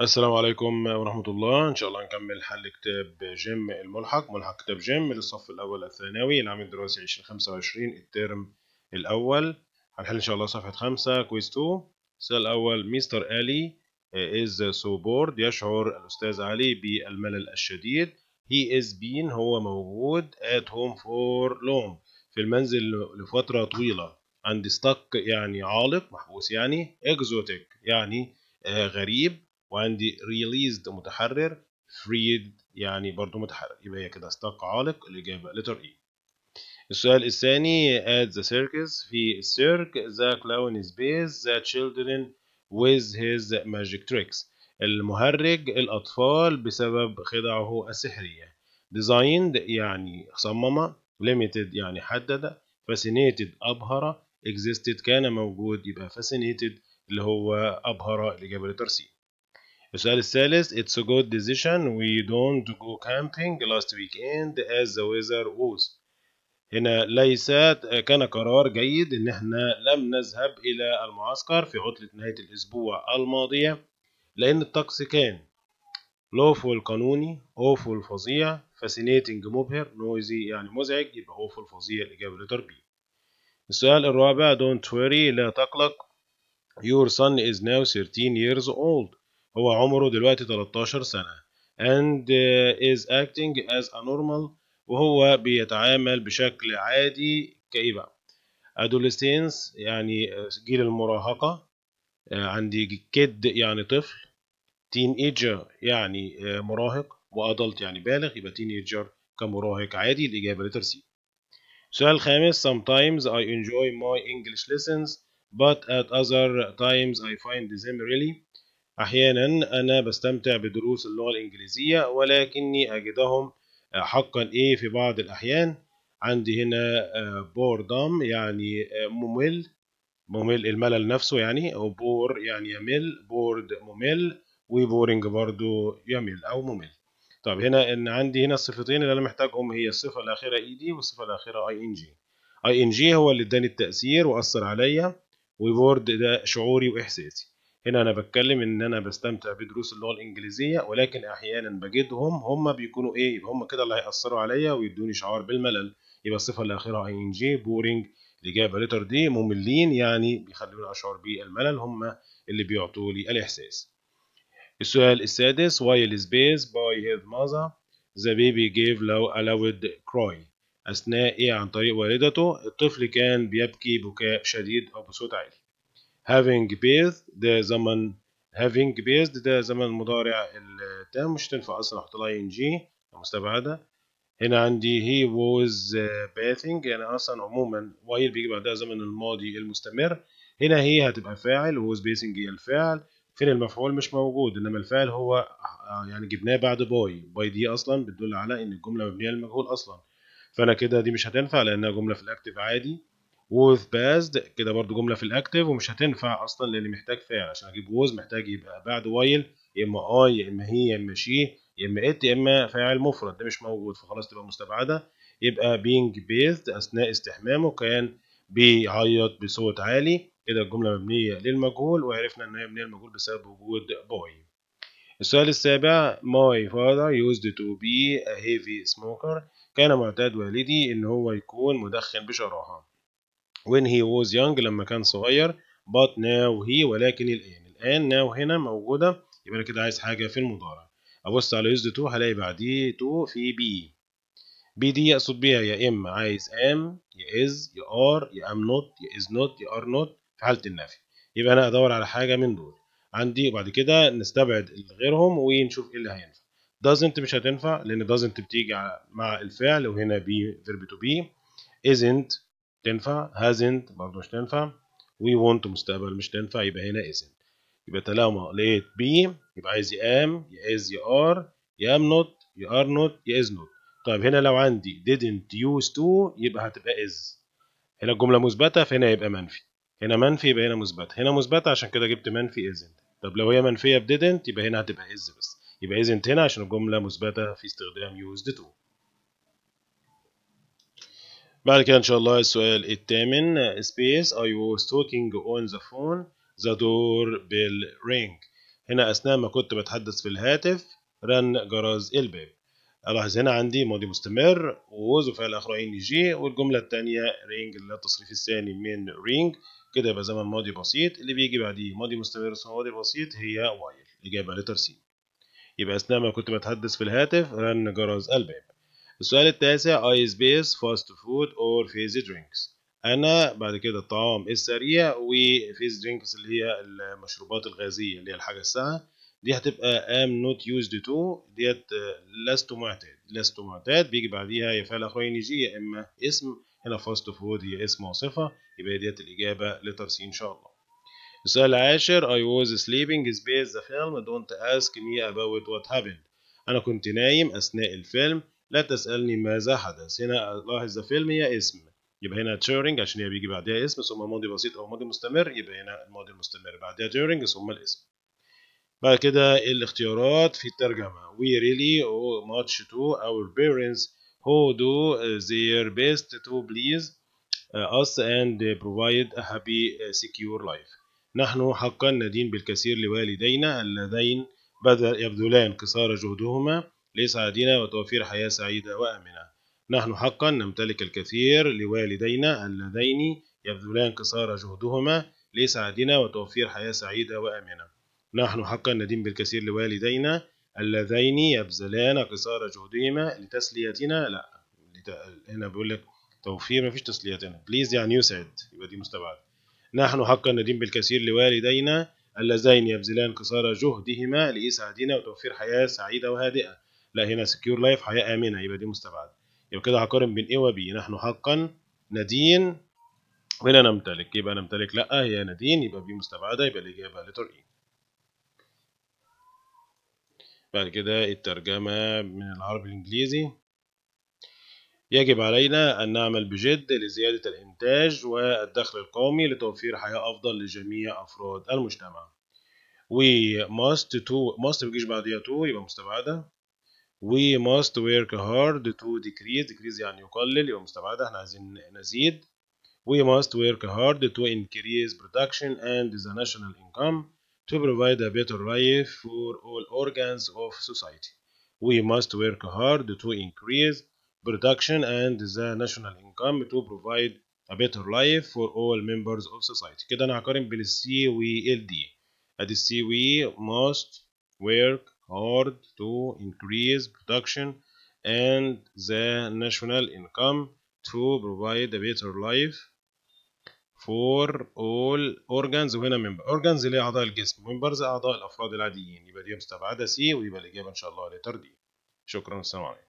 السلام عليكم ورحمة الله إن شاء الله نكمل حل كتاب جيم الملحق ملحق كتاب جيم للصف الأول الثانوي العام الدراسي 2025 الترم الأول هنحل إن شاء الله صفحة خمسة كويس 2 السؤال الأول مستر آلي إز سو بورد يشعر الأستاذ علي بالملل الشديد هي إز بين هو موجود آت هوم فور لونج في المنزل لفترة طويلة عند ستاك يعني عالق محبوس يعني إكزوتيك يعني آه، غريب وعندي ريليزد متحرر فريد يعني برضو متحرر يبقى هي كده استق عالق الإجابة لتر إي السؤال الثاني at the circus في السيرك the clown is based the children with his magic tricks المهرج الأطفال بسبب خدعه السحرية designed يعني صمم limited يعني حدد fascinated أبهر existed كان موجود يبقى fascinated اللي هو أبهر الإجابة لتر سي السؤال الثالث It's a good decision we don't go camping last weekend as the weather was هنا ليس كان قرار جيد إن إحنا لم نذهب إلى المعسكر في عطلة نهاية الأسبوع الماضية لأن الطقس كان lawful قانوني awful فظيع fascinating مبهر noisy يعني مزعج يبقى awful فظيع الإجابة لتربية السؤال الرابع don't worry لا تقلق your son is now 13 years old هو عمره دلوقتي 13 سنة and uh, is acting as a normal وهو بيتعامل بشكل عادي كإيه بقى adolescence يعني جيل المراهقة uh, عندي كد يعني طفل teenager يعني uh, مراهق وأدلت يعني بالغ يبقى teenager كمراهق عادي الإجابة لتر سي السؤال الخامس sometimes I enjoy my English lessons but at other times I find them really أحيانا أنا بستمتع بدروس اللغة الإنجليزية ولكني أجدهم آه، حقا إيه في بعض الأحيان عندي هنا بوردم آه، يعني آه، ممل ممل الملل نفسه يعني أو بور يعني يمل بورد ممل وبورنج برضو يمل أو ممل طب هنا ان عندي هنا الصفتين اللي انا محتاجهم هي الصفه الاخيره اي دي والصفه الاخيره اي ان جي اي ان جي هو اللي اداني التاثير واثر عليا وبورد ده شعوري واحساسي هنا انا بتكلم ان انا بستمتع بدروس اللغه الانجليزيه ولكن احيانا بجدهم هم بيكونوا ايه يبقى هم كده اللي هياثروا عليا ويدوني شعار بالملل يبقى الصفه اللي اخرها اي ان جي بورينج الاجابه لتر دي مملين يعني بيخلوني اشعر بالملل هم اللي بيعطوا لي الاحساس السؤال السادس is this by his mother the baby gave low allowed cry أثناء إيه عن طريق والدته الطفل كان بيبكي بكاء شديد أو بصوت عالي having bathed ده زمن having bathed ده زمن مضارع التام مش تنفع اصلا احط لها ing مستبعده هنا عندي he was uh, bathing يعني اصلا عموما while بيجي بعدها زمن الماضي المستمر هنا هي هتبقى فاعل was bathing هي الفاعل فين المفعول مش موجود انما الفعل هو آه، يعني جبناه بعد باي باي دي اصلا بتدل على ان الجمله مبنيه للمجهول اصلا فانا كده دي مش هتنفع لانها جمله في الاكتف عادي was passed كده برضو جملة في الأكتف ومش هتنفع أصلا لأن محتاج فعل عشان أجيب was محتاج يبقى بعد وايل يا إما أي يا إما هي يا إما شي يا إما ات يا إما فاعل مفرد ده مش موجود فخلاص تبقى مستبعدة يبقى being bathed أثناء استحمامه كان بيعيط بصوت عالي كده الجملة مبنية للمجهول وعرفنا إن هي مبنية للمجهول بسبب وجود بوي السؤال السابع my father used to be a heavy smoker كان معتاد والدي إن هو يكون مدخن بشراهة when he was young لما كان صغير but now he ولكن الآن يعني الآن now هنا موجودة يبقى أنا كده عايز حاجة في المضارع أبص على used to هلاقي بعديه to في be be دي يقصد بيها يا إما عايز am يا is يا are يا am not يا is not يا are not في حالة النفي يبقى أنا أدور على حاجة من دول عندي وبعد كده نستبعد غيرهم ونشوف إيه اللي هينفع doesn't مش هتنفع لأن doesn't بتيجي مع الفعل وهنا be verb to be isn't تنفع هازنت برضه مش تنفع وي وونت مستقبل مش تنفع يبقى هنا isn't يبقى طالما لقيت بي يبقى عايز يا ام يا از يا ار يا ام نوت يا ار نوت يا از نوت طيب هنا لو عندي didn't use to يبقى هتبقى is هنا الجملة مثبتة فهنا يبقى منفي هنا منفي يبقى هنا مثبتة هنا مثبتة عشان كده جبت منفي isn't طب لو هي منفية ب didn't يبقى هنا هتبقى is بس يبقى isn't هنا عشان الجملة مثبتة في استخدام used to بعد كده ان شاء الله السؤال الثامن space I was talking on the phone the door bell rang هنا اثناء ما كنت بتحدث في الهاتف رن جرس الباب الاحظ هنا عندي ماضي مستمر ووز وفعل اخر ان جي والجمله الثانيه رينج اللي هي التصريف الثاني من رينج كده يبقى زمن ماضي بسيط اللي بيجي بعديه ماضي مستمر ثم ماضي بسيط هي وايل اجابه لترسيم يبقى اثناء ما كنت بتحدث في الهاتف رن جرس الباب السؤال التاسع اي سبيس فاست فود اور فيزي درينكس انا بعد كده الطعام السريع وفيز درينكس اللي هي المشروبات الغازيه اللي هي الحاجه الساقعه دي هتبقى ام نوت يوزد تو ديت لست معتاد لست معتاد بيجي بعديها يا فعل اخوين يجي يا اما اسم هنا فاست فود هي اسم وصفه يبقى ديت الاجابه لترسي ان شاء الله السؤال العاشر I was sleeping space the film don't ask me about what happened أنا كنت نايم أثناء الفيلم لا تسألني ماذا حدث هنا لاحظ ذا فيلم هي اسم يبقى هنا تشورنج عشان هي بيجي بعدها اسم ثم ماضي بسيط أو ماضي مستمر يبقى هنا الماضي المستمر بعدها تشورنج ثم الاسم بعد كده الاختيارات في الترجمة we really owe much to our parents who do their best to please us and provide a happy secure life نحن حقا ندين بالكثير لوالدينا اللذين بذل يبذلان قصار جهدهما لإسعادنا وتوفير حياة سعيدة وآمنة نحن حقا نمتلك الكثير لوالدينا اللذين يبذلان قصارى جهدهما لإسعادنا وتوفير حياة سعيدة وآمنة نحن حقا ندين بالكثير لوالدينا اللذين يبذلان قصارى جهدهما لتسليتنا لا هنا بيقول لك توفير مفيش تسليتنا بليز يعني يسعد يبقى دي مستبعد نحن حقا ندين بالكثير لوالدينا اللذين يبذلان قصارى جهدهما لإسعادنا وتوفير حياة سعيدة وهادئة لا هنا سكيور لايف حياه امنه يبقى دي مستبعده يبقى كده هقارن بين A وبي نحن حقا ندين ولا نمتلك يبقى نمتلك لا هي ندين يبقى بي مستبعده يبقى الاجابه لتر اي e. بعد كده الترجمه من العربي الانجليزي يجب علينا أن نعمل بجد لزيادة الإنتاج والدخل القومي لتوفير حياة أفضل لجميع أفراد المجتمع. و must to must بيجيش بعديها to يبقى مستبعدة. we must work hard to decrease decrease يعني يقلل يبقى مستبعدة احنا عايزين نزيد we must work hard to increase production and the national income to provide a better life for all organs of society we must work hard to increase production and the national income to provide a better life for all members of society كده انا هقارن بين السي والدي ادي السي we must work hard to increase production and the national income to provide a better life for all organs وهنا member organs اللي هي أعضاء الجسم members أعضاء الأفراد العاديين يبقى دي مستبعدة سي ويبقى الإجابة إن شاء الله لتر دي شكرا والسلام عليكم